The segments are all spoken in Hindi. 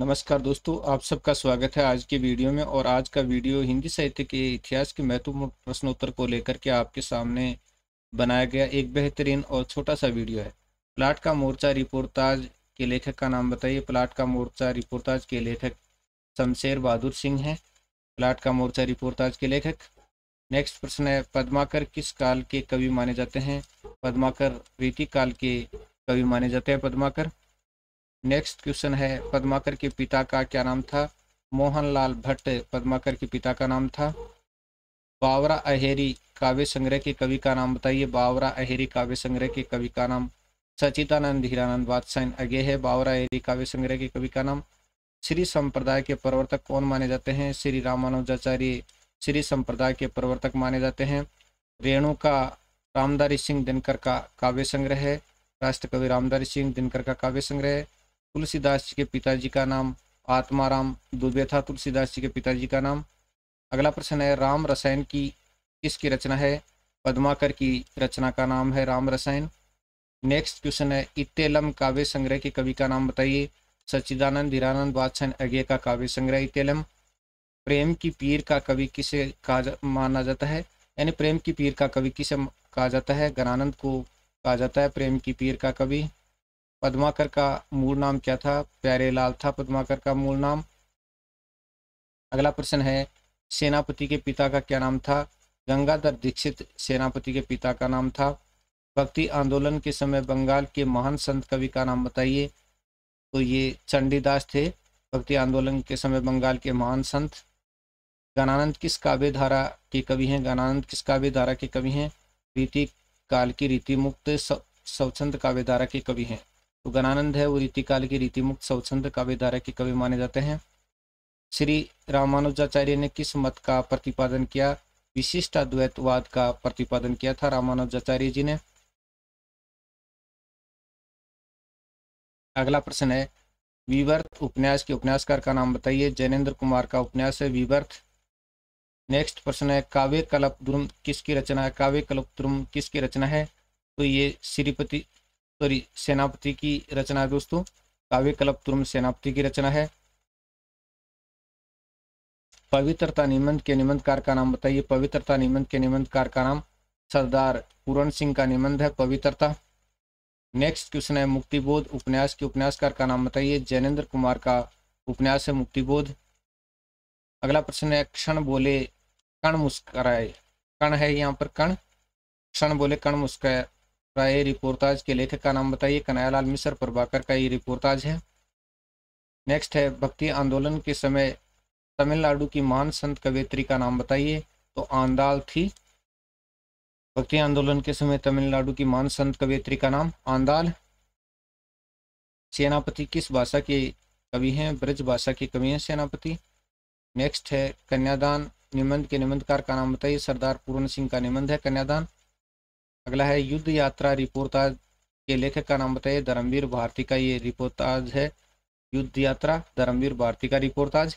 नमस्कार दोस्तों आप सबका स्वागत है आज के वीडियो में और आज का वीडियो हिंदी साहित्य के इतिहास के महत्वपूर्ण प्रश्नोत्तर को लेकर के आपके सामने बनाया गया एक बेहतरीन और छोटा सा वीडियो है प्लाट का मोर्चा रिपोर्टाज के लेखक का नाम बताइए प्लाट का मोर्चा रिपोर्टाज के लेखक शमशेर बहादुर सिंह है प्लाट का मोर्चा रिपोर्टाज के लेखक नेक्स्ट प्रश्न है पदमाकर किस काल के कवि माने जाते हैं पदमाकर रीति काल के कवि माने जाते हैं पदमाकर नेक्स्ट क्वेश्चन है पद्माकर के पिता का क्या नाम था मोहनलाल भट्ट पद्माकर के पिता का नाम था बावरा अहेरी काव्य संग्रह के कवि का नाम बताइए बावरा अहेरी काव्य संग्रह के कवि का नाम सचिदानंद हीरानंद वादसाइन अगे है बावरा अहेरी काव्य संग्रह के कवि का नाम श्री संप्रदाय के प्रवर्तक कौन माने जाते हैं श्री रामानुजाचार्य श्री संप्रदाय के प्रवर्तक माने जाते हैं रेणु का रामधारी सिंह दिनकर का काव्य संग्रह है राष्ट्रकवि रामधारी सिंह दिनकर का काव्य संग्रह है तुलसीदास जी के पिताजी का नाम आत्माराम दुबे था तुलसीदास जी के पिताजी का नाम अगला प्रश्न है राम रसायन की किसकी रचना है पद्माकर की रचना का नाम है राम रसायन नेक्स्ट क्वेश्चन है इतेलम काव्य संग्रह के कवि का नाम बताइए सच्चिदानंद हिरानंद बादशाह अज्ञे का काव्य संग्रह इतेलम प्रेम की पीर का कवि किसे कहा जा, माना जाता है यानी प्रेम की पीर का कवि किसे कहा जाता है गणानंद को कहा जाता है प्रेम की पीर का कवि पद्माकर का मूल नाम क्या था प्यारे लाल था पद्माकर का मूल नाम अगला प्रश्न है सेनापति के पिता का क्या नाम था गंगाधर दीक्षित सेनापति के पिता का नाम था भक्ति आंदोलन के समय बंगाल के महान संत कवि का नाम बताइए तो ये चंडीदास थे भक्ति आंदोलन के समय बंगाल के महान संत गणानंद किस काव्य धारा के कवि हैं गणानंद किस काव्य धारा के कवि हैं रीति काल की रीति मुक्त स्वच्छंद काव्य धारा के कवि हैं तो गणानंद है वो रीतिकाल की रीतिमुक्त स्वच्छंद काव्य धारा के कवि माने जाते हैं श्री रामानुजाचार्य ने किस मत का प्रतिपादन किया विशिष्ट अद्वैतवाद का प्रतिपादन किया था रामानुजाचार्य जी ने अगला प्रश्न है विवर्त उपन्यास के उपन्यासकार का नाम बताइए जैनेन्द्र कुमार का उपन्यास है विवर्त नेक्स्ट प्रश्न है काव्य द्रुम किसकी रचना है काव्य कल्पद्रुम किसकी रचना है तो ये श्रीपति सॉरी सेनापति की रचना है दोस्तों काव्य कलप तुरम सेनापति की रचना है पवित्रता निबंध के निबंधकार का नाम बताइए पवित्रता निबंध के निबंधकार का नाम सरदार पूरण सिंह का निबंध है पवित्रता नेक्स्ट क्वेश्चन है मुक्तिबोध उपन्यास के उपन्यासकार का नाम बताइए जैनेन्द्र कुमार का उपन्यास है मुक्तिबोध अगला प्रश्न है क्षण बोले कण मुस्कराए कण है यहाँ पर कण क्षण बोले कण मुस्कराए का ये रिपोर्ताज के लेखक का नाम बताइए कन्हैयालाल मिश्र प्रभाकर का ये रिपोर्टाज है नेक्स्ट है भक्ति आंदोलन के समय तमिलनाडु की महान संत कवियत्री का नाम बताइए तो आंदाल थी भक्ति आंदोलन के समय तमिलनाडु की महान संत कवियत्री का नाम आंदाल सेनापति किस भाषा के कवि हैं ब्रज भाषा के कवि हैं सेनापति नेक्स्ट है कन्यादान निबंध के निबंधकार का नाम बताइए सरदार पूरण सिंह का निबंध है कन्यादान अगला है युद्ध यात्रा रिपोर्टाज के लेखक का नाम बताइए धर्मवीर भारती का ये रिपोर्टाज है युद्ध यात्रा धर्मवीर भारती का रिपोर्टाज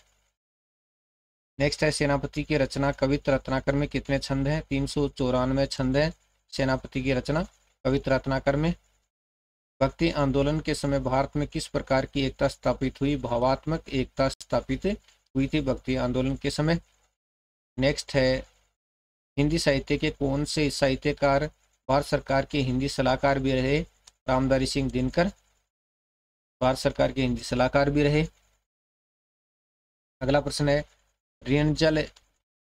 नेक्स्ट है सेनापति की रचना कवित रत्नाकर में कितने छंद हैं तीन सौ चौरानवे छंद हैं सेनापति की रचना कवित रत्नाकर में भक्ति आंदोलन के समय भारत में किस प्रकार की एकता स्थापित हुई भावात्मक एकता स्थापित हुई थी भक्ति आंदोलन के समय नेक्स्ट है हिंदी साहित्य के कौन से साहित्यकार भारत सरकार के हिंदी सलाहकार भी रहे रामदारी सिंह दिनकर भारत सरकार के हिंदी सलाहकार भी रहे अगला प्रश्न है रेणजल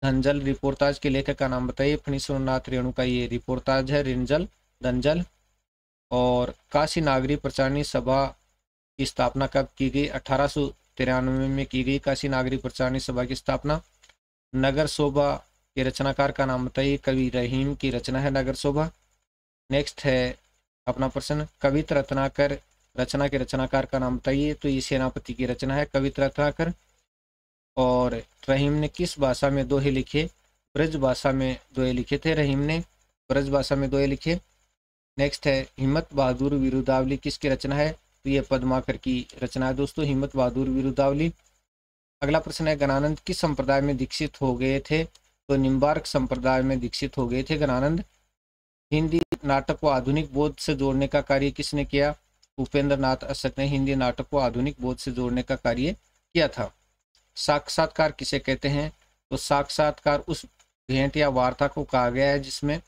धनजल रिपोर्टाज के लेखक का नाम बताइए फणी सोमनाथ रेणु का ये रिपोर्टाज है रेणजल धनजल और काशी नागरी प्रचारणी सभा की स्थापना कब की गई अठारह में की गई काशी नागरी प्रचारणी सभा की स्थापना नगर शोभा के रचनाकार का नाम बताइए कवि रहीम की रचना है नगर शोभा नेक्स्ट है अपना प्रश्न कवित रत्नाकर रचना के रचनाकार का नाम बताइए तो ये सेनापति की रचना है कवित रत्नाकर और रहीम ने किस भाषा में दोहे लिखे ब्रज भाषा में दोहे लिखे थे रहीम ने ब्रज भाषा में दोहे लिखे नेक्स्ट है हिम्मत बहादुर विरुदावली किसकी रचना है तो ये पदमाकर की रचना है दोस्तों हिम्मत बहादुर विरुदावली अगला प्रश्न है गणानंद किस संप्रदाय में दीक्षित हो गए थे तो निम्बार्क संप्रदाय में दीक्षित हो गए थे गणानंद हिंदी नाटक को आधुनिक बोध से जोड़ने का कार्य किसने किया उपेंद्र नाथ अशक ने हिंदी नाटक को आधुनिक बोध से जोड़ने का कार्य किया था साक्षात्कार किसे कहते हैं तो साक्षात्कार उस भेंट या वार्ता को कहा गया है जिसमें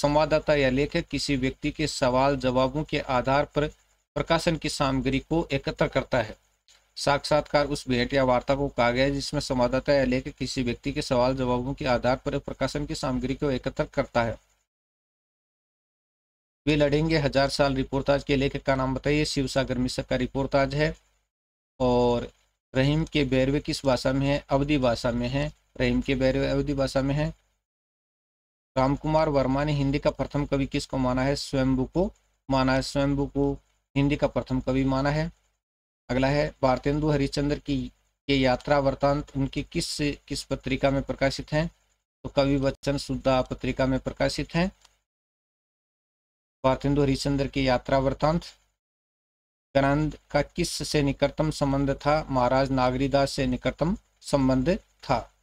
संवाददाता या लेखक किसी व्यक्ति के सवाल जवाबों के आधार पर प्रकाशन की सामग्री को एकत्र करता है साक्षात्कार उस भेंट या वार्ता को कहा गया है जिसमें संवाददाता या लेखक किसी व्यक्ति के सवाल जवाबों के आधार पर प्रकाशन की सामग्री को एकत्र करता है वे लड़ेंगे हजार साल रिपोर्टाज के लेखक का नाम बताइए शिव सागर मिश्र का रिपोर्टाज है और रहीम के बैरवे किस भाषा में है अवधि भाषा में है रहीम के बैरवे अवधि भाषा में है राम कुमार वर्मा ने हिंदी का प्रथम कवि किसको माना है स्वयंभू को माना है स्वयंभू को हिंदी का प्रथम कवि माना है अगला है भारतेंदु हरिश्चंद्र की के यात्रा वृतांत उनकी किस किस पत्रिका में प्रकाशित हैं तो कवि वचन सुद्धा पत्रिका में प्रकाशित हैं भारतेंदु हरिश्चंद्र की यात्रा वृतांत गणानंद का किस से निकटतम संबंध था महाराज नागरीदास से निकटतम संबंध था